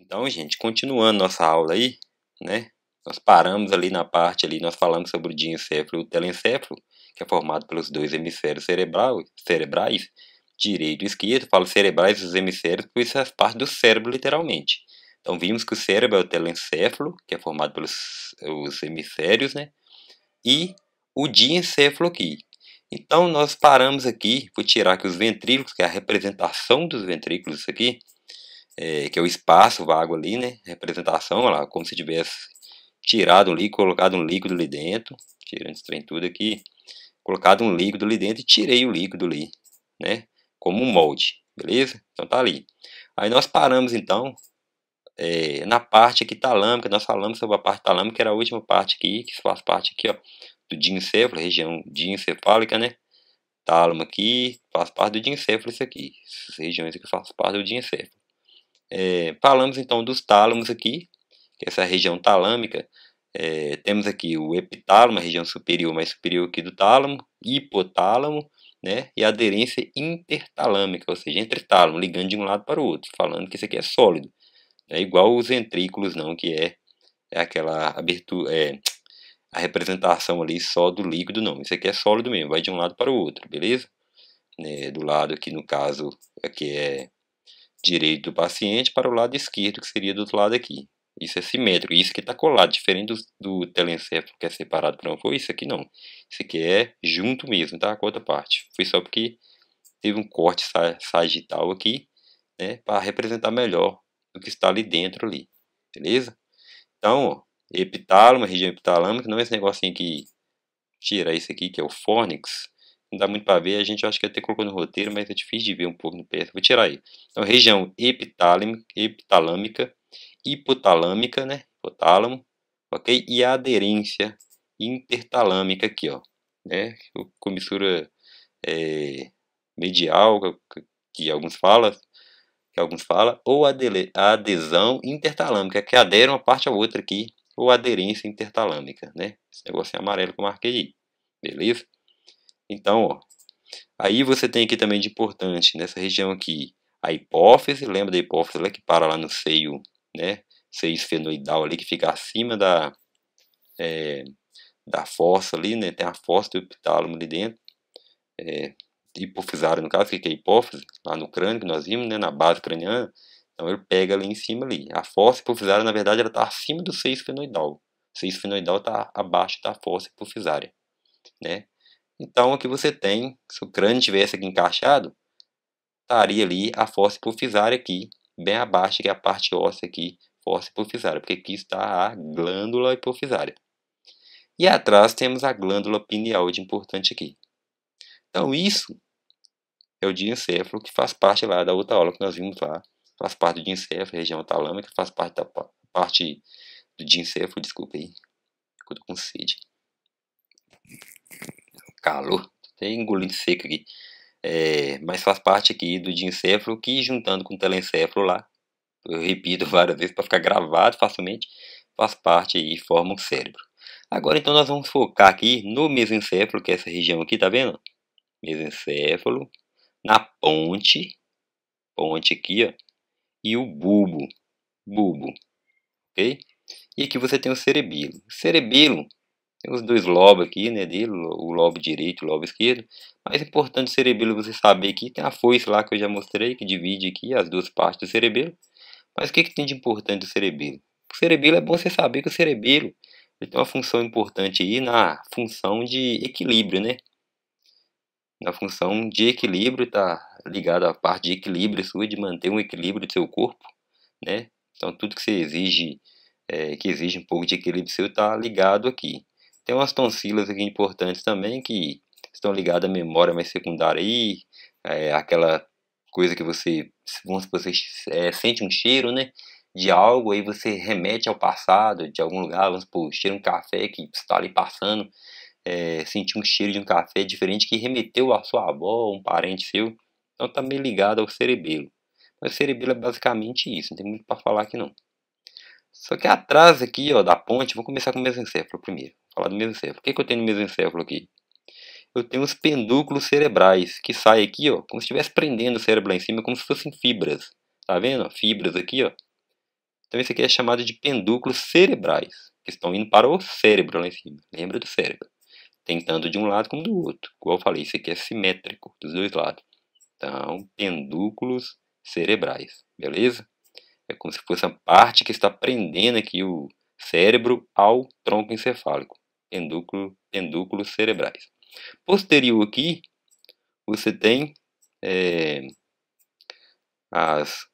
Então, gente, continuando nossa aula aí, né? Nós paramos ali na parte ali, nós falamos sobre o diencéfalo e o telencéfalo, que é formado pelos dois hemisférios cerebral, cerebrais, direito e esquerdo. Falo cerebrais os hemisférios, pois faz parte do cérebro, literalmente. Então, vimos que o cérebro é o telencéfalo, que é formado pelos os hemisférios, né? E o diencéfalo aqui. Então, nós paramos aqui, vou tirar aqui os ventrículos, que é a representação dos ventrículos aqui, é, que é o espaço vago ali, né? Representação, olha lá, como se tivesse tirado um líquido, colocado um líquido ali dentro, tirando esse trem tudo aqui, colocado um líquido ali dentro e tirei o líquido ali, né? Como um molde, beleza? Então tá ali. Aí nós paramos então é, na parte aqui talâmica, nós falamos sobre a parte talâmica, que era a última parte aqui, que faz parte aqui, ó, do diencefalo, região diencefálica, né? Tálamo aqui, faz parte do diencefalo isso aqui. Essas regiões aqui faz parte do diencefalo. É, falamos então dos tálamos aqui, que é essa região talâmica. É, temos aqui o epitálamo, a região superior, mais superior aqui do tálamo, hipotálamo, né, e aderência intertalâmica, ou seja, entre tálamo, ligando de um lado para o outro, falando que isso aqui é sólido. Não é igual os ventrículos, não, que é, é aquela abertura, é, a representação ali só do líquido, não. Isso aqui é sólido mesmo, vai de um lado para o outro, beleza? É, do lado aqui, no caso, aqui é direito do paciente para o lado esquerdo, que seria do outro lado aqui. Isso é simétrico, isso que está colado, diferente do, do telencéfalo que é separado para um foi isso aqui não. Isso aqui é junto mesmo, tá? Com a outra parte. Foi só porque teve um corte sagital aqui, né? Para representar melhor o que está ali dentro ali, beleza? Então, ó, epitálamo, região epitalâmica, não é esse negocinho que tira isso aqui, que é o fórnix, não dá muito para ver. A gente acho que até colocou no roteiro, mas é difícil de ver um pouco no PS. Vou tirar aí. Então, região epitalâmica, hipotalâmica, né? Hipotálamo, ok? E a aderência intertalâmica aqui, ó. Né? Comissura é, medial, que alguns falam, que alguns falam, ou a adesão intertalâmica, que adere uma parte à outra aqui, ou aderência intertalâmica, né? Esse negócio é amarelo que eu marquei aí, beleza? Então, ó, aí você tem aqui também de importante, nessa região aqui, a hipófise, lembra da hipófise lá que para lá no seio, né? Seio esfenoidal ali, que fica acima da, é, da fossa ali, né? Tem a fossa do epitálamo ali dentro. É, hipofisário, no caso, que é a hipófise, lá no crânio que nós vimos, né? Na base craniana. Então ele pega ali em cima ali. A fossa hipofisária, na verdade, ela está acima do seio esfenoidal. O seio esfenoidal está abaixo da fossa hipofisária, né? Então aqui você tem, se o crânio tivesse aqui encaixado, estaria ali a fossa hipofisária aqui, bem abaixo que é a parte óssea aqui, fossa hipofisária, porque aqui está a glândula hipofisária. E atrás temos a glândula pineal, de importante aqui. Então isso é o diencéfalo, que faz parte lá da outra aula que nós vimos lá. Faz parte do diencéfalo, região talâmica, faz parte da parte do diencéfalo, desculpa aí, ficou com sede calor, você engolindo seco aqui. É, mas faz parte aqui do diencéfalo que juntando com o telencéfalo lá, eu repito várias vezes para ficar gravado facilmente, faz parte e forma o cérebro. Agora então nós vamos focar aqui no mesencéfalo, que é essa região aqui, tá vendo? Mesencéfalo, na ponte, ponte aqui, ó, e o bulbo, bulbo, ok? E aqui você tem o cerebelo. O cerebelo tem os dois lobos aqui, né, dele, o lobo direito e o lobo esquerdo. Mas é importante o cerebelo você saber que tem a foice lá que eu já mostrei, que divide aqui as duas partes do cerebelo. Mas o que, que tem de importante do cerebelo? O cerebelo é bom você saber que o cerebelo ele tem uma função importante aí na função de equilíbrio, né? Na função de equilíbrio, está ligado à parte de equilíbrio sua, de manter um equilíbrio do seu corpo, né? Então tudo que você exige, é, que exige um pouco de equilíbrio seu, está ligado aqui. Tem umas tonsilas aqui importantes também que estão ligadas à memória mais secundária aí, é, aquela coisa que você, vamos supor, você é, sente um cheiro, né? De algo, aí você remete ao passado, de algum lugar, vamos supor, cheira um café que está ali passando, é, sentir um cheiro de um café diferente que remeteu à sua avó, um parente seu, então está meio ligado ao cerebelo. Mas o cerebelo é basicamente isso, não tem muito para falar aqui não. Só que atrás aqui ó, da ponte, vou começar com o mesencéfalo primeiro falar do mesencéfalo. O que, é que eu tenho no mesencéfalo aqui? Eu tenho os pendúculos cerebrais, que saem aqui, ó, como se estivesse prendendo o cérebro lá em cima, como se fossem fibras. Tá vendo? Fibras aqui, ó. Então isso aqui é chamado de pendúculos cerebrais, que estão indo para o cérebro lá em cima. Lembra do cérebro. Tem tanto de um lado como do outro. Igual eu falei, isso aqui é simétrico, dos dois lados. Então, pendúculos cerebrais, beleza? É como se fosse a parte que está prendendo aqui o cérebro ao tronco encefálico endúculo, endúculos cerebrais. Posterior aqui, você tem é, as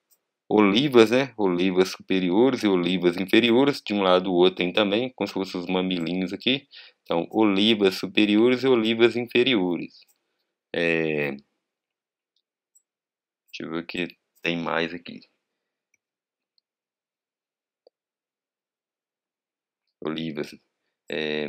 olivas, né? Olivas superiores e olivas inferiores. De um lado o outro tem também, como se fossem os mamilinhos aqui. Então, olivas superiores e olivas inferiores. É... Deixa eu ver o que tem mais aqui. Olivas é...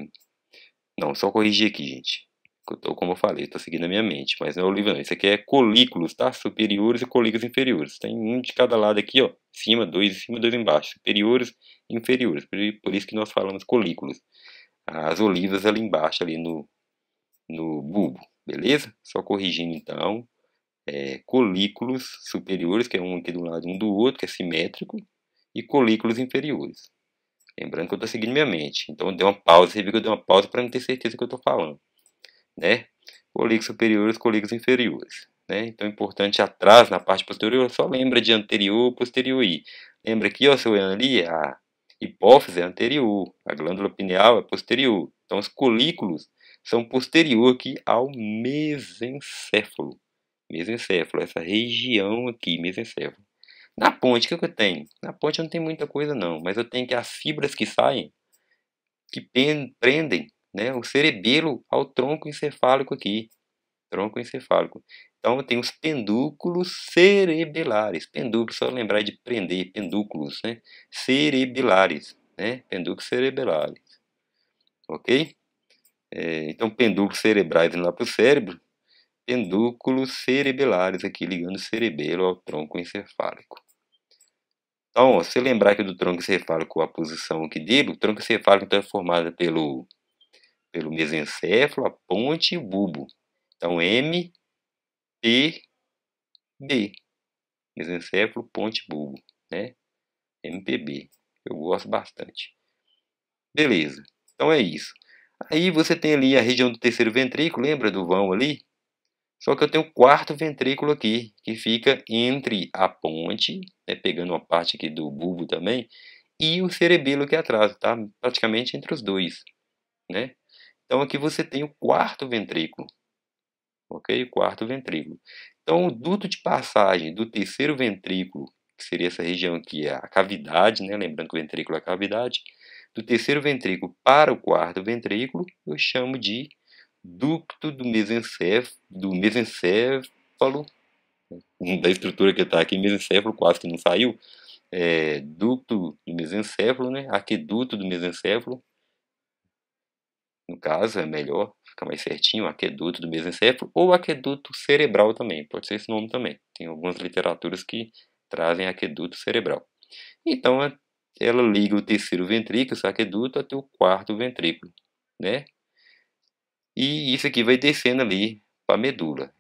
Não, só corrigir aqui, gente. Eu tô, como eu falei, estou seguindo a minha mente, mas não é oliva não. Isso aqui é colículos, tá? Superiores e colículos inferiores. Tem um de cada lado aqui, ó. Cima, dois em cima, dois embaixo. Superiores e inferiores. Por isso que nós falamos colículos. As olivas ali embaixo, ali no, no bulbo, beleza? Só corrigindo então. É, colículos superiores, que é um aqui do lado um do outro, que é simétrico, e colículos inferiores. Lembrando que eu estou seguindo minha mente. Então eu dei uma pausa, você viu que eu dei uma pausa para não ter certeza que eu estou falando. Né? Coligas superiores, coligas inferiores. Né? Então é importante atrás, na parte posterior, só lembra de anterior, posterior e. Lembra aqui, ó, seu ali, a hipófise é anterior, a glândula pineal é posterior. Então os colículos são posterior aqui ao mesencéfalo. Mesencéfalo, essa região aqui, mesencéfalo. Na ponte, o que, que eu tenho? Na ponte não tem muita coisa não, mas eu tenho que as fibras que saem, que prendem né, o cerebelo ao tronco encefálico aqui. Tronco encefálico. Então eu tenho os pendúculos cerebelares. Pendúculos, só lembrar de prender, pendúculos, né? Cerebelares, né? Pendúculos cerebelares. Ok? É, então, pendúculos cerebrais indo lá para o cérebro, pendúculos cerebelares aqui ligando o cerebelo ao tronco encefálico. Então, se lembrar aqui do tronco com a posição aqui dele, o tronco cefálico então, é formado pelo, pelo mesencéfalo, a ponte e o bulbo. Então, M, P, B. Mesencéfalo, ponte, bulbo, né? MPB. Eu gosto bastante. Beleza. Então, é isso. Aí você tem ali a região do terceiro ventrículo, lembra do vão ali? Só que eu tenho o quarto ventrículo aqui, que fica entre a ponte, né, pegando uma parte aqui do bulbo também, e o cerebelo que atrás, tá? Praticamente entre os dois, né? Então aqui você tem o quarto ventrículo, ok? O quarto ventrículo. Então o duto de passagem do terceiro ventrículo, que seria essa região aqui, é a cavidade, né? Lembrando que o ventrículo é a cavidade. Do terceiro ventrículo para o quarto ventrículo, eu chamo de ducto do mesencéfalo, do mesencéfalo da estrutura que está aqui, mesencéfalo quase que não saiu, é, ducto do mesencéfalo, né? aqueduto do mesencéfalo, no caso é melhor, fica mais certinho, aqueduto do mesencéfalo, ou aqueduto cerebral também, pode ser esse nome também, tem algumas literaturas que trazem aqueduto cerebral. Então, ela liga o terceiro ventrículo, esse aqueduto, até o quarto ventrículo, né? E isso aqui vai descendo ali para a medula.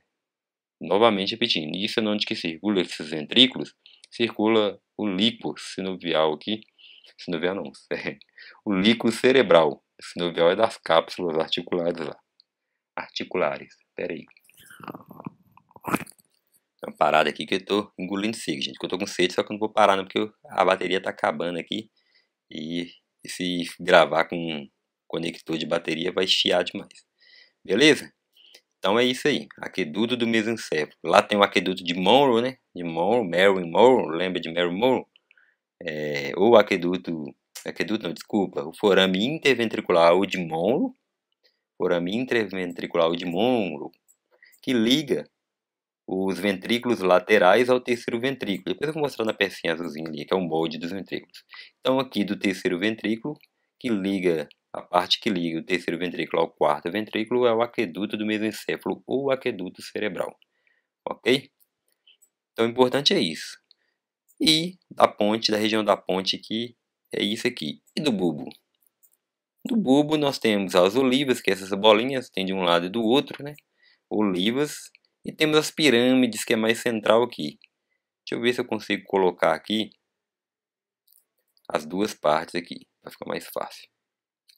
Novamente repetindo, isso é onde que circula esses ventrículos, circula o líquido sinovial aqui, sinovial não, é, o líquido cerebral, sinovial é das cápsulas articuladas lá, articulares, peraí. Tem uma parada aqui que eu tô engolindo seco, gente, que eu tô com sede, só que eu não vou parar não, porque eu, a bateria tá acabando aqui, e se gravar com um conector de bateria vai chiar demais. Beleza? Então é isso aí, aqueduto do mesencéfalo. Lá tem o aqueduto de Monroe, né? De Monroe, Mary Monroe, lembra de Mary Monroe? É, ou aqueduto, aqueduto não, desculpa, o forame interventricular de Monroe, forame interventricular de Monroe, que liga os ventrículos laterais ao terceiro ventrículo. Depois eu vou mostrar na pecinha azulzinha ali, que é o molde dos ventrículos. Então aqui do terceiro ventrículo, que liga a parte que liga o terceiro ventrículo ao quarto ventrículo é o aqueduto do mesencéfalo ou aqueduto cerebral. Ok? Então, o importante é isso. E da ponte, da região da ponte, que é isso aqui. E do bulbo? Do bulbo, nós temos as olivas, que essas bolinhas, tem de um lado e do outro, né? Olivas. E temos as pirâmides, que é mais central aqui. Deixa eu ver se eu consigo colocar aqui as duas partes aqui, para ficar mais fácil.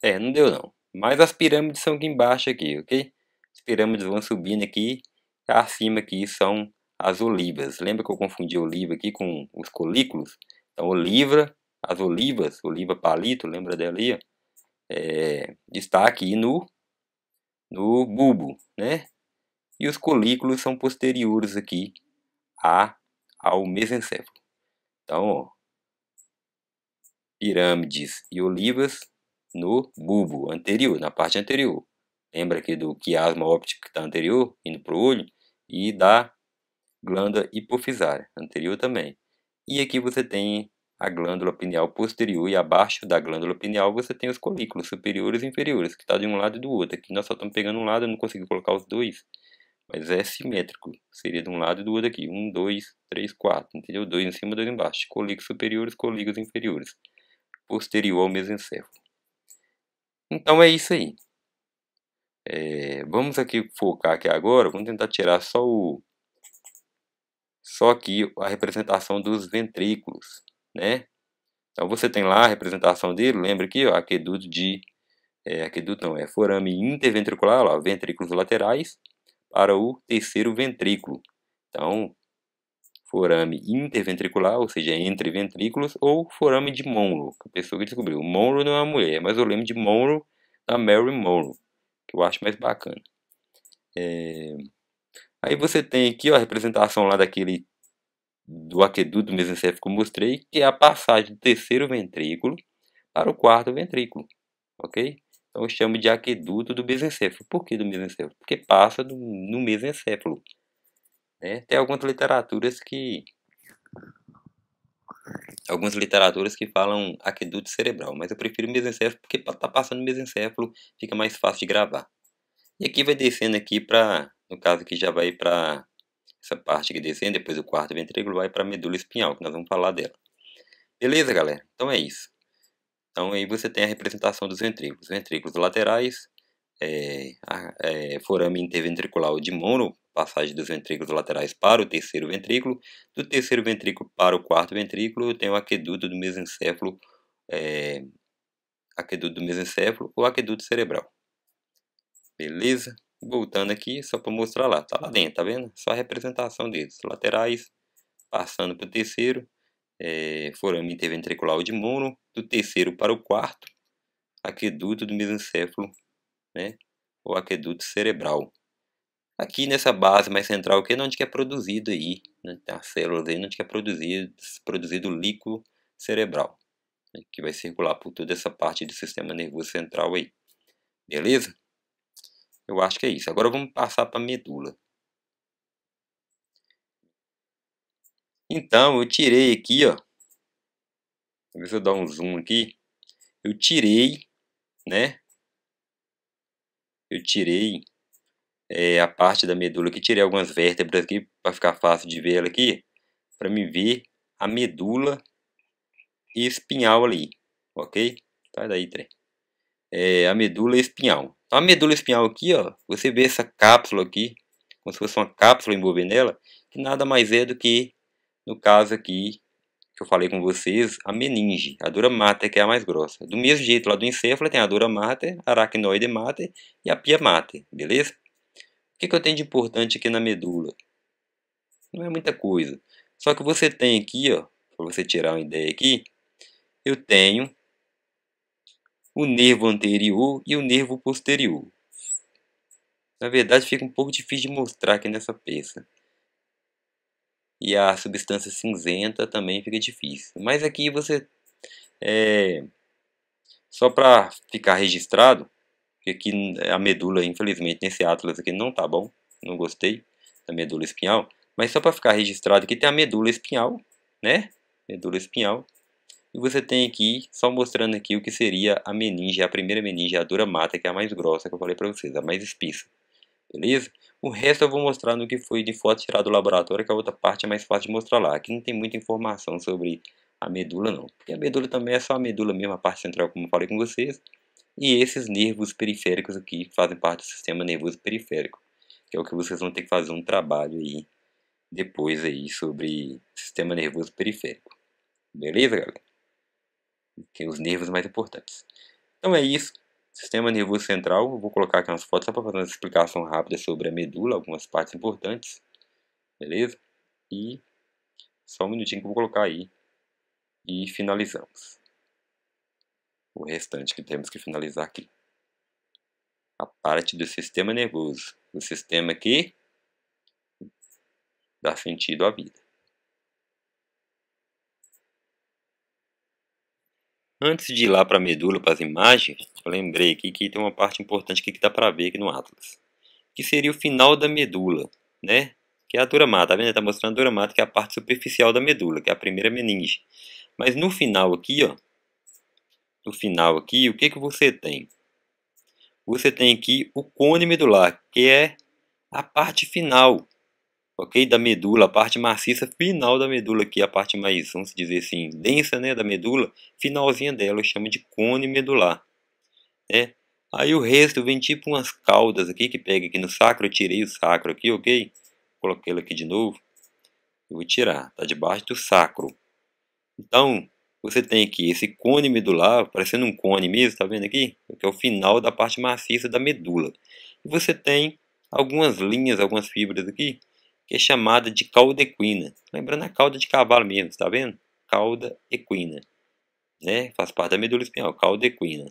É, não deu não. Mas as pirâmides são aqui embaixo aqui, ok? As pirâmides vão subindo aqui. Tá acima aqui são as olivas. Lembra que eu confundi oliva aqui com os colículos? Então, oliva, as olivas, oliva palito, lembra dela ali? É, está aqui no, no bulbo, né? E os colículos são posteriores aqui a, ao mesencéfalo. Então, ó, pirâmides e olivas no bulbo anterior, na parte anterior. Lembra aqui do quiasma óptico que está anterior, indo para o olho, e da glândula hipofisária, anterior também. E aqui você tem a glândula pineal posterior e abaixo da glândula pineal você tem os colículos superiores e inferiores, que está de um lado e do outro. Aqui nós só estamos pegando um lado, eu não consegui colocar os dois, mas é simétrico. Seria de um lado e do outro aqui. Um, dois, três, quatro, entendeu? Dois em cima, dois embaixo. Colículos superiores, colículos inferiores. Posterior ao mesencéfalo. Então é isso aí. É, vamos aqui focar aqui agora, vamos tentar tirar só o só aqui a representação dos ventrículos, né? Então você tem lá a representação dele, lembra aqui, ó, aqueduto de é, aqueduto não, é forame interventricular, ó, ventrículos laterais para o terceiro ventrículo. Então, forame interventricular, ou seja, é entre ventrículos, ou forame de Monroe, que a pessoa que descobriu. Monroe não é uma mulher, mas eu lembro de Monroe da Mary Monroe, que eu acho mais bacana. É... Aí você tem aqui ó, a representação lá daquele do aqueduto mesencéfico que eu mostrei, que é a passagem do terceiro ventrículo para o quarto ventrículo, ok? Então eu chamo de aqueduto do mesencéfalo. Por que do mesencéfalo? Porque passa do, no mesencéfalo. Né? Tem algumas literaturas que. Algumas literaturas que falam aqueduto cerebral, mas eu prefiro mesencéfalo porque tá passando mesencéfalo, fica mais fácil de gravar. E aqui vai descendo aqui para, no caso aqui já vai para essa parte aqui descendo, depois o quarto ventrículo vai para a medula espinhal, que nós vamos falar dela. Beleza, galera? Então é isso. Então aí você tem a representação dos ventrículos. Ventrículos laterais, é, é, forame interventricular de mono, passagem dos ventrículos laterais para o terceiro ventrículo, do terceiro ventrículo para o quarto ventrículo, eu tenho o aqueduto do mesencéfalo, é, aqueduto do mesencéfalo ou aqueduto cerebral. Beleza? Voltando aqui, só para mostrar lá, tá lá dentro, tá vendo? Só a representação deles, laterais, passando para o terceiro, é, forame interventricular de mono, do terceiro para o quarto, aqueduto do mesencéfalo né? o aqueduto cerebral. Aqui nessa base mais central aqui, onde que é produzido aí, né? as células aí, onde que é produzido, produzido líquido cerebral, né? que vai circular por toda essa parte do sistema nervoso central aí. Beleza? Eu acho que é isso. Agora vamos passar para a medula. Então, eu tirei aqui, ó. Deixa eu dar um zoom aqui. Eu tirei, né? eu tirei é, a parte da medula aqui, tirei algumas vértebras aqui para ficar fácil de ver ela aqui, para me ver a medula e espinhal ali, ok? Sai tá, daí, trem. É, a medula espinhal. Então, a medula espinhal aqui, ó, você vê essa cápsula aqui, como se fosse uma cápsula envolvendo ela, que nada mais é do que, no caso aqui, que eu falei com vocês, a meninge, a dura mater, que é a mais grossa. Do mesmo jeito lá do encéfalo, tem a dura mater, a aracnoide mater e a pia mater, beleza? O que, que eu tenho de importante aqui na medula? Não é muita coisa. Só que você tem aqui, ó, para você tirar uma ideia aqui, eu tenho o nervo anterior e o nervo posterior. Na verdade, fica um pouco difícil de mostrar aqui nessa peça e a substância cinzenta também fica difícil. Mas aqui você, é, só para ficar registrado, que aqui a medula, infelizmente, nesse Atlas aqui não tá bom, não gostei da medula espinhal, mas só para ficar registrado que tem a medula espinhal, né? Medula espinhal. E você tem aqui, só mostrando aqui o que seria a meninge, a primeira meninge, a dura mata, que é a mais grossa que eu falei para vocês, a mais espessa. Beleza? O resto eu vou mostrar no que foi de foto tirada do laboratório, que a é outra parte é mais fácil de mostrar lá. Aqui não tem muita informação sobre a medula não, porque a medula também é só a medula mesmo, a parte central como eu falei com vocês. E esses nervos periféricos aqui fazem parte do sistema nervoso periférico, que é o que vocês vão ter que fazer um trabalho aí depois aí sobre sistema nervoso periférico. Beleza, galera? Tem os nervos mais importantes. Então é isso. Sistema nervoso central, vou colocar aqui umas fotos só para fazer uma explicação rápida sobre a medula, algumas partes importantes, beleza? E só um minutinho que eu vou colocar aí e finalizamos. O restante que temos que finalizar aqui. A parte do sistema nervoso, o sistema que dá sentido à vida. Antes de ir lá para a medula, para as imagens, eu lembrei aqui que tem uma parte importante aqui que dá para ver aqui no Atlas, que seria o final da medula, né? que é a duramata, tá vendo? Está mostrando a duramata, que é a parte superficial da medula, que é a primeira meninge. Mas no final aqui, ó, no final aqui, o que, que você tem? Você tem aqui o cone medular, que é a parte final ok? Da medula, a parte maciça final da medula, que é a parte mais, vamos dizer assim, densa, né, da medula, finalzinha dela, eu chamo de cone medular, né? Aí o resto vem tipo umas caudas aqui, que pega aqui no sacro, eu tirei o sacro aqui, ok? Coloquei ele aqui de novo, eu vou tirar, tá debaixo do sacro. Então, você tem aqui esse cone medular, parecendo um cone mesmo, tá vendo aqui? Que é o final da parte maciça da medula. E você tem algumas linhas, algumas fibras aqui, que é chamada de cauda equina. Lembrando a cauda de cavalo mesmo, está vendo? Cauda equina. Né? Faz parte da medula espinhal, cauda equina.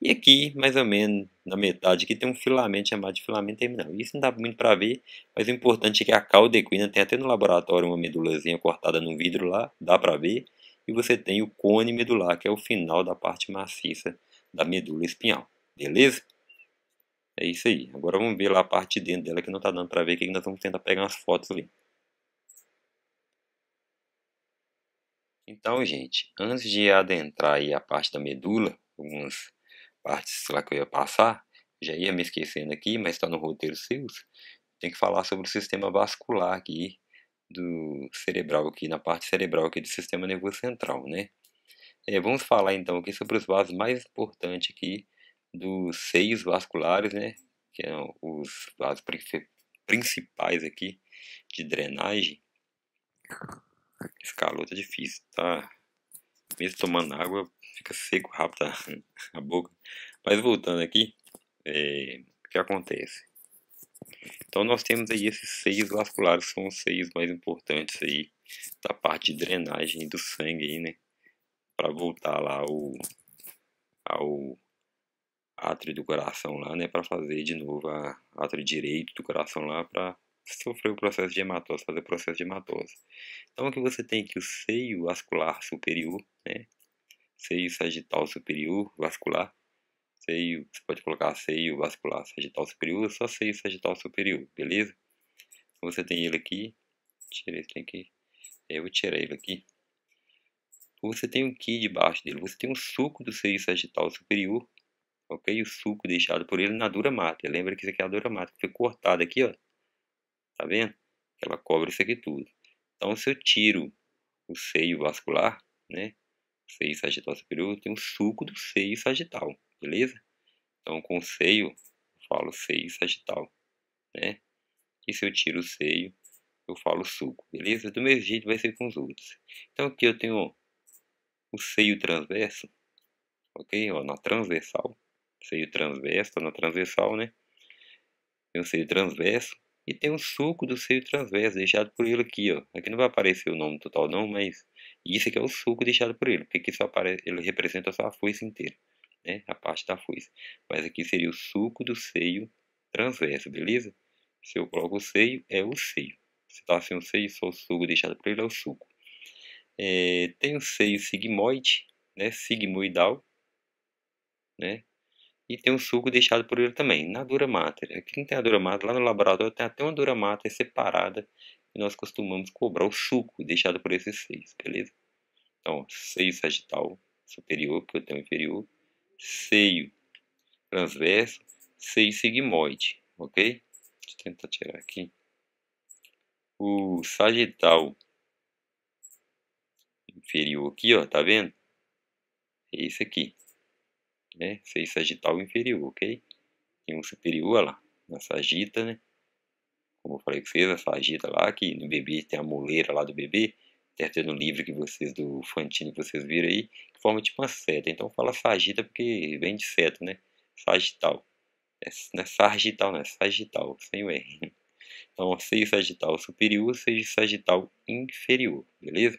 E aqui, mais ou menos na metade, aqui tem um filamento chamado de filamento terminal. Isso não dá muito para ver, mas o importante é que a cauda equina tem até no laboratório uma medulazinha cortada no vidro lá, dá para ver. E você tem o cone medular, que é o final da parte maciça da medula espinhal. Beleza? É isso aí. Agora vamos ver lá a parte de dentro dela que não está dando para ver, que nós vamos tentar pegar umas fotos ali. Então, gente, antes de adentrar aí a parte da medula, algumas partes lá que eu ia passar, já ia me esquecendo aqui, mas está no roteiro seus, tem que falar sobre o sistema vascular aqui, do cerebral aqui, na parte cerebral aqui do sistema nervoso central, né? É, vamos falar então aqui sobre os vasos mais importantes aqui dos seios vasculares, né, que são os vasos principais aqui de drenagem. Esse calor tá difícil, tá? Mesmo tomando água, fica seco rápido a, boca. Mas voltando aqui, é, o que acontece? Então nós temos aí esses seios vasculares, são os seios mais importantes aí da parte de drenagem do sangue aí, né? Para voltar lá ao, ao átrio do coração lá, né, para fazer de novo a átrio direito do coração lá para sofrer o processo de hematose, fazer o processo de hematose. Então aqui você tem que o seio vascular superior, né, seio sagital superior vascular, seio, você pode colocar seio vascular sagital superior, só seio sagital superior, beleza? Então, você tem ele aqui, tirei esse aqui, é, eu vou tirar ele aqui. Você tem o que debaixo dele? Você tem um suco do seio sagital superior ok? O suco deixado por ele na dura mata. Lembra que isso aqui é a dura mata, que foi cortada aqui, ó. Tá vendo? Ela cobre isso aqui tudo. Então, se eu tiro o seio vascular, né? O seio sagital superior, tem o suco do seio sagital, beleza? Então, com o seio, eu falo seio sagital, né? E se eu tiro o seio, eu falo suco, beleza? Do mesmo jeito vai ser com os outros. Então, aqui eu tenho o seio transverso, ok? Ó, na transversal, seio transverso, tá na transversal, né? Tem um seio transverso e tem um suco do seio transverso deixado por ele aqui, ó. Aqui não vai aparecer o nome total não, mas isso aqui é o suco deixado por ele, porque aqui só aparece, ele representa só a foice inteira, né? A parte da foice. Mas aqui seria o suco do seio transverso, beleza? Se eu coloco o seio, é o seio. Se tá sem o seio, só o suco deixado por ele é o suco. É, tem o seio sigmoide, né? Sigmoidal, né? E tem um suco deixado por ele também, na Dura Mater. Aqui não tem a Dura Mater, lá no laboratório tem até uma Dura Mater separada. E nós costumamos cobrar o suco deixado por esses seis, beleza? Então, seio sagital superior, que eu tenho inferior. Seio transverso, seio sigmoide, ok? Deixa eu tentar tirar aqui. O sagital inferior aqui, ó, tá vendo? É esse aqui né? sagital inferior, ok? Tem um superior, lá, na sagita, né? Como eu falei com vocês, a sagita lá, que no bebê tem a moleira lá do bebê. Deve ter no livro que vocês, do Fantini que vocês viram aí, que forma tipo uma seta. Então fala sagita porque vem de seta, né? Sagital. É, não é sagital, não é sagital, sem o R. Então, seis sagital superior, seis sagital inferior, beleza?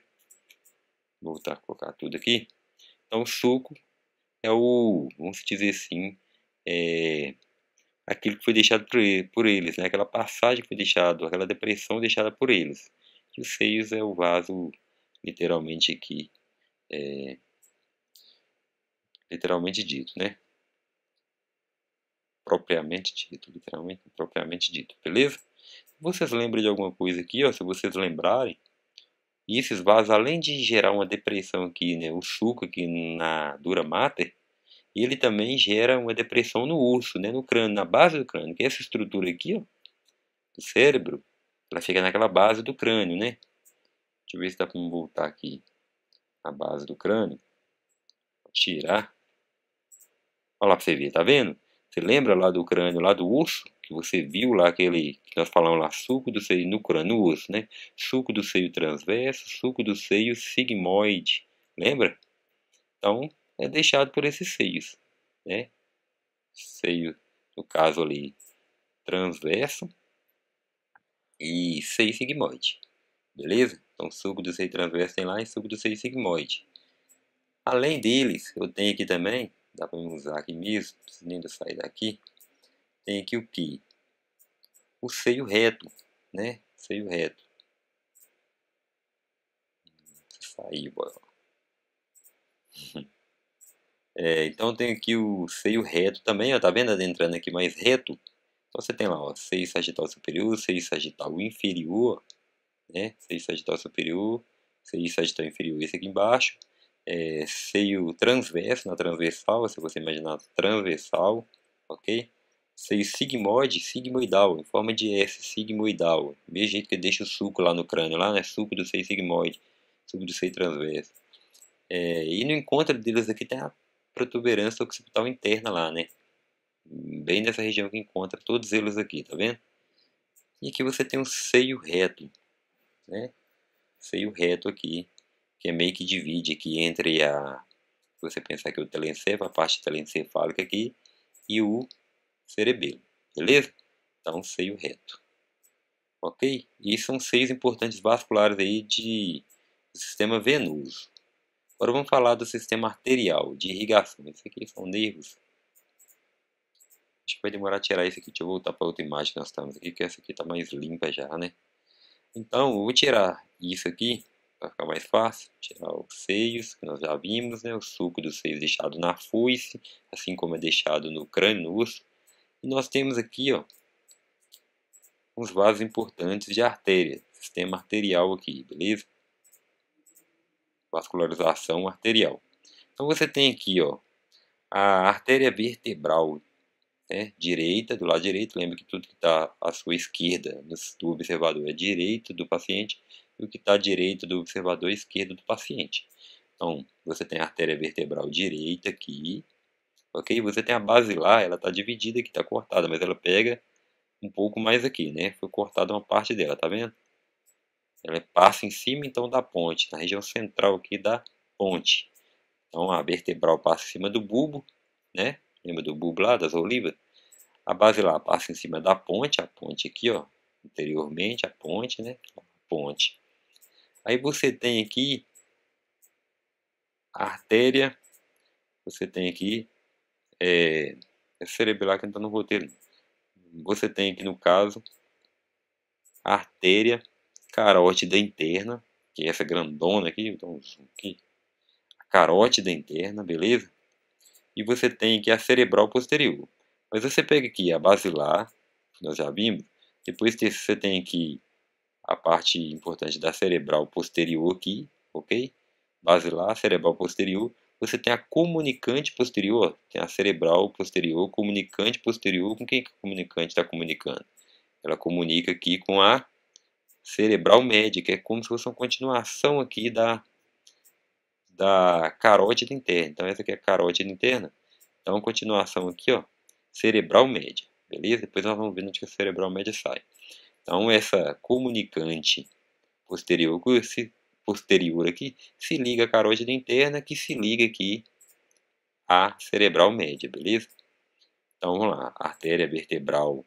Vou voltar a colocar tudo aqui. Então, suco é o, vamos dizer assim, é, aquilo que foi deixado por, por eles, né? aquela passagem que foi deixada, aquela depressão deixada por eles. E o seios é o vaso, literalmente aqui, é, literalmente dito, né? Propriamente dito, literalmente, propriamente dito, beleza? Vocês lembram de alguma coisa aqui, ó? Se vocês lembrarem, e esses vasos, além de gerar uma depressão aqui, né, o suco aqui na dura mater, ele também gera uma depressão no urso, né, no crânio, na base do crânio. Que é essa estrutura aqui, ó, do cérebro, ela fica naquela base do crânio, né? Deixa eu ver se dá para voltar aqui a base do crânio. Tirar. Olha lá para você ver, tá vendo? Você lembra lá do crânio, lá do urso? que você viu lá aquele, que nós falamos lá, suco do seio nucranus, né? Suco do seio transverso, suco do seio sigmoide, lembra? Então, é deixado por esses seios, né? Seio, no caso ali, transverso e seio sigmoide, beleza? Então, suco do seio transverso tem lá e suco do seio sigmoide. Além deles, eu tenho aqui também, dá para usar aqui mesmo, preciso nem sair daqui, tem aqui o que? O seio reto, né? Seio reto. saiu bora. É, então tem aqui o seio reto também, ó, tá vendo? Adentrando aqui mais reto. Então você tem lá, ó, seio sagital superior, seio sagital inferior, né? Seio sagital superior, seio sagital inferior, esse aqui embaixo. É, seio transverso, na transversal, se você imaginar transversal, ok? seio sigmoide, sigmoidal, em forma de S, sigmoidal. Mesmo jeito que deixa o suco lá no crânio, lá, né? Suco do seio sigmoide, suco do seio transverso. É, e no encontro deles aqui tem a protuberância occipital interna lá, né? Bem nessa região que encontra todos eles aqui, tá vendo? E aqui você tem um seio reto, né? Seio reto aqui, que é meio que divide aqui entre a... Se você pensar que o telencefalo, a parte telencefálica aqui, e o cerebelo, beleza? Então, seio reto. Ok? E são seis importantes vasculares aí de do sistema venoso. Agora vamos falar do sistema arterial, de irrigação. Isso aqui são nervos. Acho que vai demorar a tirar isso aqui. Deixa eu voltar para outra imagem que nós estamos aqui, que essa aqui está mais limpa já, né? Então, eu vou tirar isso aqui, para ficar mais fácil. Tirar os seios, que nós já vimos, né? O suco dos seios deixado na foice, assim como é deixado no crânio, no osso. E nós temos aqui ó, uns vasos importantes de artéria, sistema arterial aqui, beleza? Vascularização arterial. Então você tem aqui ó, a artéria vertebral né, direita, do lado direito, lembra que tudo que está à sua esquerda do observador é direito do paciente e o que está à direita do observador é esquerdo do paciente. Então, você tem a artéria vertebral direita aqui, ok? Você tem a base lá, ela está dividida aqui, está cortada, mas ela pega um pouco mais aqui, né? Foi cortada uma parte dela, tá vendo? Ela é, passa em cima, então, da ponte, na região central aqui da ponte. Então, a vertebral passa em cima do bulbo, né? Lembra do bulbo lá, das olivas? A base lá passa em cima da ponte, a ponte aqui, ó, anteriormente, a ponte, né? ponte. Aí você tem aqui a artéria, você tem aqui é, é cerebelar que está então no roteiro. Você tem aqui no caso a artéria carótida interna, que é essa grandona aqui, então aqui, a carótida interna, beleza? E você tem aqui a cerebral posterior. Mas você pega aqui a basilar, que nós já vimos, depois você tem aqui a parte importante da cerebral posterior aqui, ok? Basilar, cerebral posterior você tem a comunicante posterior, tem a cerebral posterior, comunicante posterior, com quem que a comunicante está comunicando? Ela comunica aqui com a cerebral média, que é como se fosse uma continuação aqui da, da carótida interna. Então essa aqui é a carótida interna, então uma continuação aqui, ó, cerebral média, beleza? Depois nós vamos ver onde que a cerebral média sai. Então essa comunicante posterior com esse posterior aqui, se liga à carótida interna, que se liga aqui à cerebral média, beleza? Então, vamos lá, artéria vertebral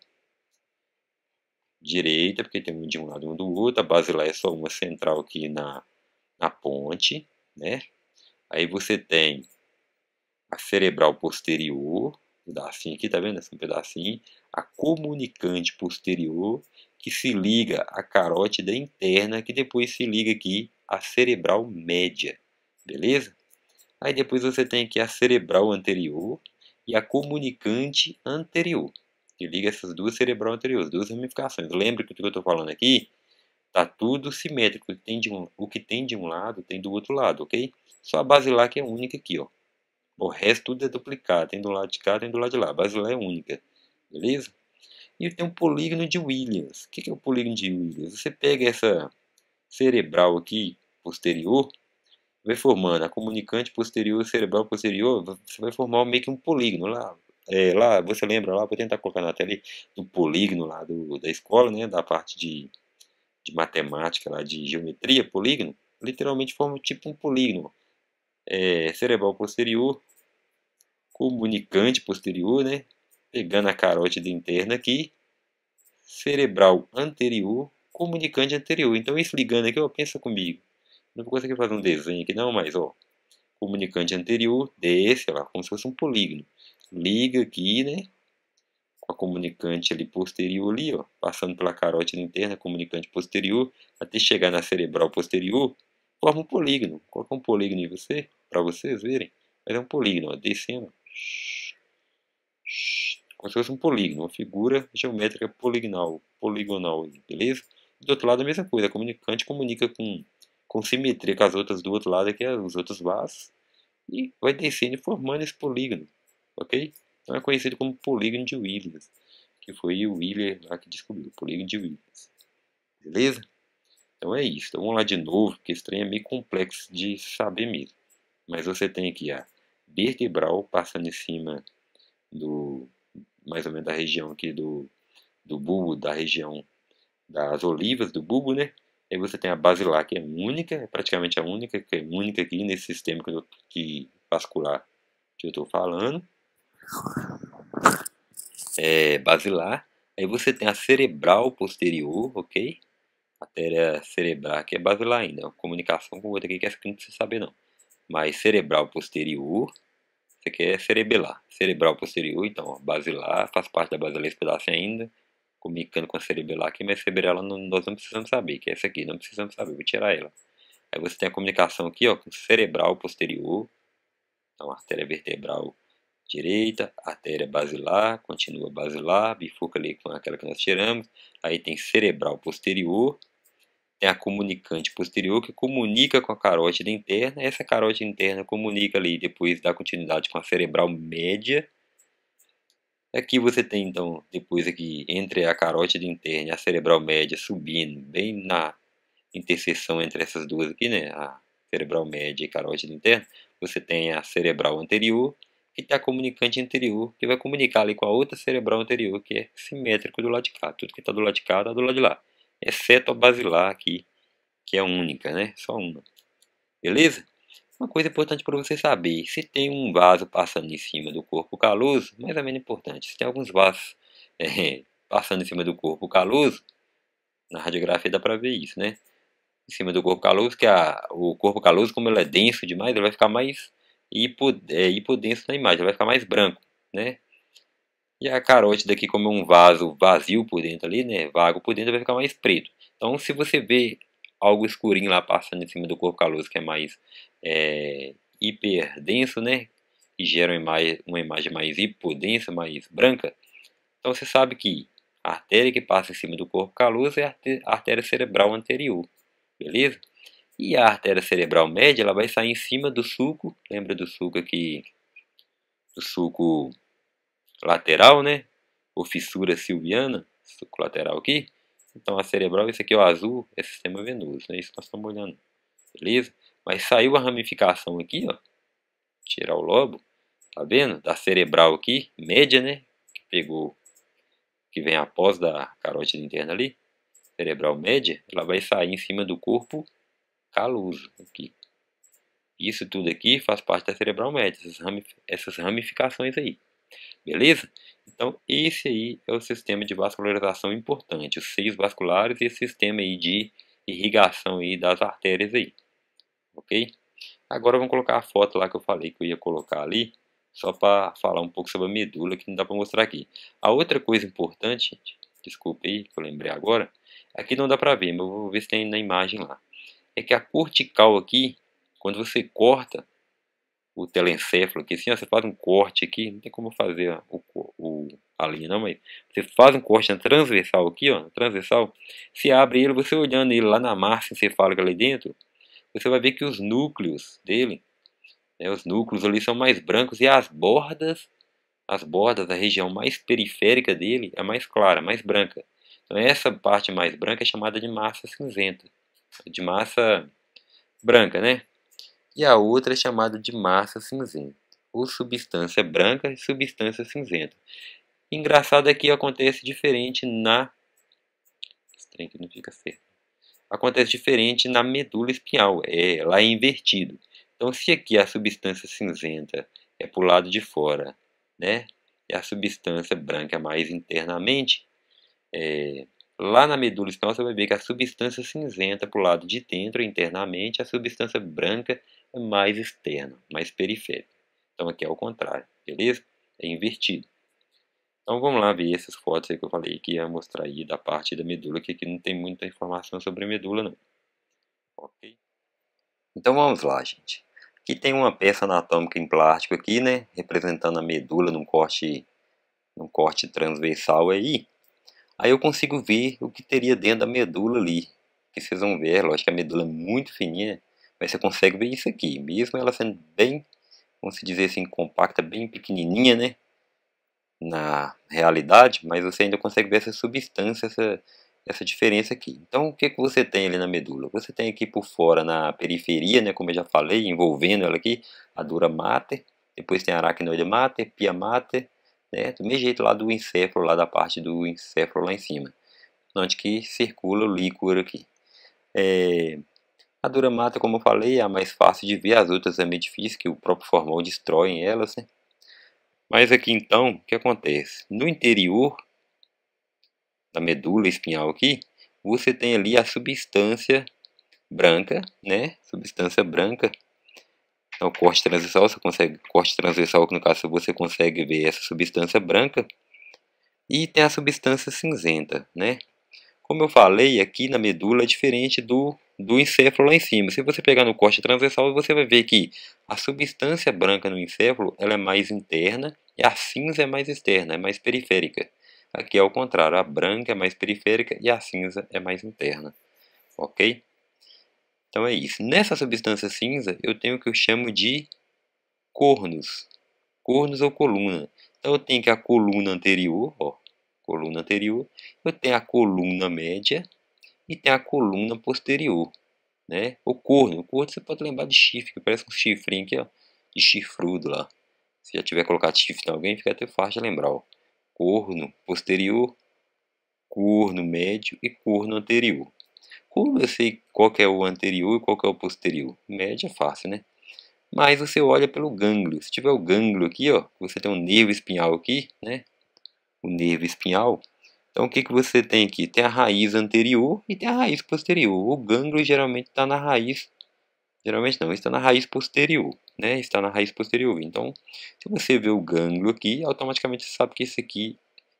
direita, porque tem um de um lado e um do outro, a basilar é só uma central aqui na, na ponte, né? Aí você tem a cerebral posterior, um pedacinho aqui, tá vendo? Esse assim, um pedacinho. A comunicante posterior, que se liga à carótida interna, que depois se liga aqui a cerebral média, beleza? Aí depois você tem aqui a cerebral anterior e a comunicante anterior, que liga essas duas cerebral anteriores, duas ramificações. Lembra que o que eu estou falando aqui tá tudo simétrico, tem de um, o que tem de um lado tem do outro lado, ok? Só a basilar que é única aqui, ó. O resto tudo é duplicado, tem do lado de cá, tem do lado de lá. A basilar é única, beleza? E tem um polígono de Williams. O que é o polígono de Williams? Você pega essa cerebral aqui, posterior, vai formando a comunicante posterior, cerebral posterior, você vai formar meio que um polígono lá. É, lá, você lembra lá, vou tentar colocar na tela do polígono lá do, da escola, né, da parte de, de matemática lá, de geometria, polígono, literalmente forma tipo um polígono. É, cerebral posterior, comunicante posterior, né, pegando a carótida interna aqui, cerebral anterior, comunicante anterior. Então, isso ligando aqui, ó, pensa comigo. Não vou conseguir fazer um desenho aqui não, mas ó, comunicante anterior desse, ó, como se fosse um polígono. Liga aqui, né? Com a comunicante ali posterior ali, ó, passando pela carótida interna, comunicante posterior, até chegar na cerebral posterior, forma um polígono. coloca um polígono em você, para vocês verem. Mas é um polígono, ó, descendo. Como se fosse um polígono, uma figura geométrica poligonal, poligonal, beleza? do outro lado a mesma coisa, a comunicante comunica com com simetria com as outras do outro lado aqui, é os outros vasos, e vai descendo formando esse polígono, ok? Então é conhecido como polígono de Williams, que foi o Williams lá que descobriu, o polígono de Williams, beleza? Então é isso, então vamos lá de novo, porque esse trem é meio complexo de saber mesmo. Mas você tem aqui a vertebral passando em cima do, mais ou menos da região aqui do, do bulbo, da região das olivas do bulbo, né? aí você tem a base lá, que é única, é praticamente a única, que é única aqui nesse sistema que, eu, que vascular que eu estou falando. É, basilar. Aí você tem a cerebral posterior, ok? Artéria cerebral, que é basilar ainda. É uma comunicação com outra aqui que essa aqui não precisa saber, não. Mas cerebral posterior, isso aqui é cerebelar. Cerebral posterior, então, ó, basilar, faz parte da basilar esse pedaço ainda comunicando com a cerebelo aqui, mas cerebelo não, nós não precisamos saber, que é essa aqui, não precisamos saber, vou tirar ela. Aí você tem a comunicação aqui, ó, com cerebral posterior, então artéria vertebral direita, artéria basilar, continua basilar, bifurca ali com aquela que nós tiramos, aí tem cerebral posterior, tem a comunicante posterior que comunica com a carótida interna, essa carótida interna comunica ali depois dá continuidade com a cerebral média, Aqui você tem então, depois aqui entre a carótida interna e a cerebral média subindo, bem na interseção entre essas duas aqui, né? A cerebral média e carótida interna, você tem a cerebral anterior, que tem a comunicante anterior, que vai comunicar ali com a outra cerebral anterior, que é simétrico do lado de cá. Tudo que está do lado de cá está do lado de lá. Exceto a basilar aqui, que é única, né? Só uma. Beleza? Uma coisa importante para você saber, se tem um vaso passando em cima do corpo caloso, mais ou menos importante, se tem alguns vasos é, passando em cima do corpo caloso, na radiografia dá para ver isso, né? Em cima do corpo caloso, que a, o corpo caloso, como ele é denso demais, ele vai ficar mais hipo, é, hipodenso na imagem, ele vai ficar mais branco, né? E a carótida aqui, como é um vaso vazio por dentro ali, né? Vago por dentro, vai ficar mais preto. Então, se você vê algo escurinho lá passando em cima do corpo caloso, que é mais é, hiperdenso, né? Que gera uma imagem, uma imagem mais hipodensa, mais branca. Então você sabe que a artéria que passa em cima do corpo caloso é a artéria cerebral anterior, beleza? E a artéria cerebral média ela vai sair em cima do sulco, lembra do sulco aqui, do sulco lateral, né? Ou fissura silviana, sulco lateral aqui. Então a cerebral, esse aqui é o azul, é sistema venoso, é isso que nós estamos olhando, beleza? Mas saiu a ramificação aqui, ó. Tirar o lobo. Tá vendo? Da cerebral aqui, média, né? Que pegou, que vem após da carótida interna ali. Cerebral média, ela vai sair em cima do corpo caloso aqui. Isso tudo aqui faz parte da cerebral média, essas ramificações aí. Beleza? Então, esse aí é o sistema de vascularização importante, os seios vasculares e esse sistema aí de irrigação aí das artérias aí ok? Agora vamos colocar a foto lá que eu falei que eu ia colocar ali, só para falar um pouco sobre a medula, que não dá para mostrar aqui. A outra coisa importante, desculpe aí, que eu lembrei agora, aqui não dá para ver, mas eu vou ver se tem na imagem lá, é que a cortical aqui, quando você corta o telencéfalo aqui, assim, ó, você faz um corte aqui, não tem como fazer o, o, a linha não, mas você faz um corte na transversal aqui, ó, transversal, se abre ele, você olhando ele lá na massa você fala que ali dentro, você vai ver que os núcleos dele, né, os núcleos ali são mais brancos e as bordas, as bordas, a região mais periférica dele é mais clara, mais branca. Então essa parte mais branca é chamada de massa cinzenta, de massa branca, né? E a outra é chamada de massa cinzenta, ou substância é branca e substância cinzenta. Engraçado é que acontece diferente na. Esse trem aqui não fica certo acontece diferente na medula espinhal, é, lá é invertido. Então, se aqui a substância cinzenta é para o lado de fora, né, e a substância branca mais internamente, é, lá na medula espinhal você vai ver que a substância cinzenta para o lado de dentro internamente, a substância branca é mais externa, mais periférica. Então, aqui é o contrário, beleza? É invertido. Então vamos lá ver essas fotos aí que eu falei que ia mostrar aí da parte da medula, que aqui não tem muita informação sobre a medula não. Ok? Então vamos lá, gente. Aqui tem uma peça anatômica em plástico aqui, né? Representando a medula num corte, num corte transversal aí. Aí eu consigo ver o que teria dentro da medula ali. Que vocês vão ver, lógico que a medula é muito fininha, mas você consegue ver isso aqui. Mesmo ela sendo bem, vamos dizer assim, compacta, bem pequenininha, né? na realidade, mas você ainda consegue ver essa substância, essa, essa diferença aqui. Então, o que, que você tem ali na medula? Você tem aqui por fora, na periferia, né, como eu já falei, envolvendo ela aqui, a dura mater, depois tem a aracnoide mater, pia mater, né, do mesmo jeito lá do encéfalo, lá da parte do encéfalo lá em cima, onde que circula o líquido aqui. É, a dura mater, como eu falei, é a mais fácil de ver, as outras é meio difícil, que o próprio formol destrói elas, né? Mas aqui então, o que acontece? No interior da medula espinhal aqui, você tem ali a substância branca, né? Substância branca. Então, corte transversal, você consegue, corte transversal, que no caso você consegue ver essa substância branca. E tem a substância cinzenta, né? Como eu falei, aqui na medula é diferente do, do encéfalo lá em cima. Se você pegar no corte transversal, você vai ver que a substância branca no encéfalo ela é mais interna e a cinza é mais externa, é mais periférica. Aqui é o contrário, a branca é mais periférica e a cinza é mais interna. Ok? Então é isso. Nessa substância cinza, eu tenho o que eu chamo de cornos. Cornos ou coluna. Então eu tenho que a coluna anterior, ó, coluna anterior, eu tenho a coluna média e tenho a coluna posterior, né? O corno, o corno você pode lembrar de chifre, que parece um chifrinho aqui, ó, de chifrudo lá. Se já tiver colocado chifre em alguém, fica até fácil de lembrar. Ó. Corno posterior, corno médio e corno anterior. Como eu sei qual é o anterior e qual é o posterior? Médio é fácil, né? Mas você olha pelo gânglio. Se tiver o gânglio aqui, ó, você tem um nervo espinhal aqui, né? O nervo espinhal. Então, o que, que você tem aqui? Tem a raiz anterior e tem a raiz posterior. O gânglio geralmente está na raiz Geralmente não, está na raiz posterior, né? Está na raiz posterior. Então, se você vê o gânglio aqui, automaticamente você sabe que esse aqui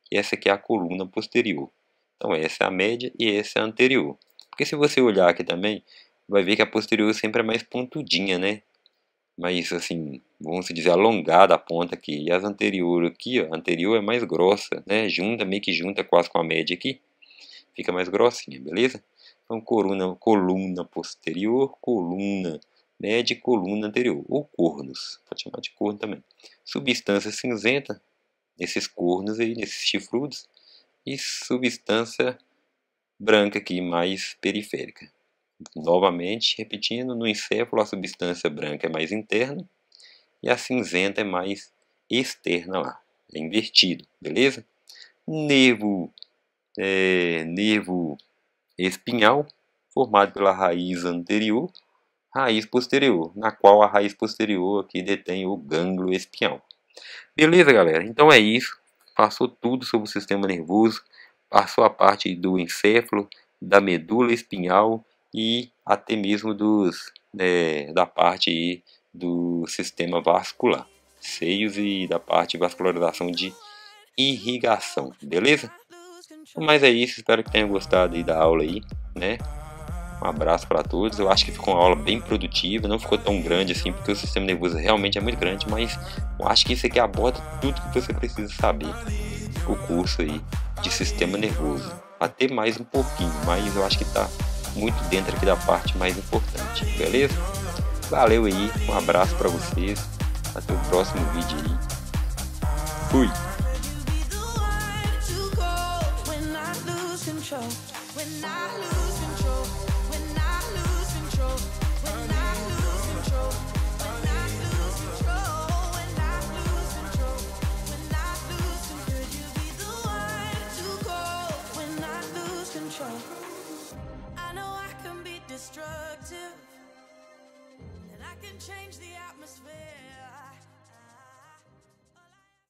essa aqui é a coluna posterior. Então, essa é a média e essa é a anterior. Porque se você olhar aqui também, vai ver que a posterior sempre é mais pontudinha, né? Mas, assim, vamos dizer, alongada a ponta aqui. E as anteriores aqui, ó, a anterior é mais grossa, né? Junta, meio que junta quase com a média aqui. Fica mais grossinha, beleza? Então, coluna, coluna posterior, coluna média né, e coluna anterior, ou cornos, pode chamar de corno também. Substância cinzenta, nesses cornos aí, nesses chifrudos, e substância branca aqui, mais periférica. Novamente, repetindo, no encéfalo a substância branca é mais interna e a cinzenta é mais externa lá, é invertido, beleza? Nervo, é, nervo espinhal, formado pela raiz anterior, raiz posterior, na qual a raiz posterior aqui detém o gânglio espinhal. Beleza, galera? Então é isso. Passou tudo sobre o sistema nervoso, passou a parte do encéfalo, da medula espinhal e até mesmo dos, é, da parte do sistema vascular, seios e da parte de vascularização de irrigação, beleza? Mas é isso, espero que tenham gostado aí da aula aí, né? Um abraço para todos. Eu acho que ficou uma aula bem produtiva, não ficou tão grande assim, porque o sistema nervoso realmente é muito grande, mas eu acho que isso aqui aborda tudo que você precisa saber. O curso aí de sistema nervoso. Até mais um pouquinho, mas eu acho que tá muito dentro aqui da parte mais importante, beleza? Valeu aí, um abraço para vocês. Até o próximo vídeo aí. Fui! can change the atmosphere.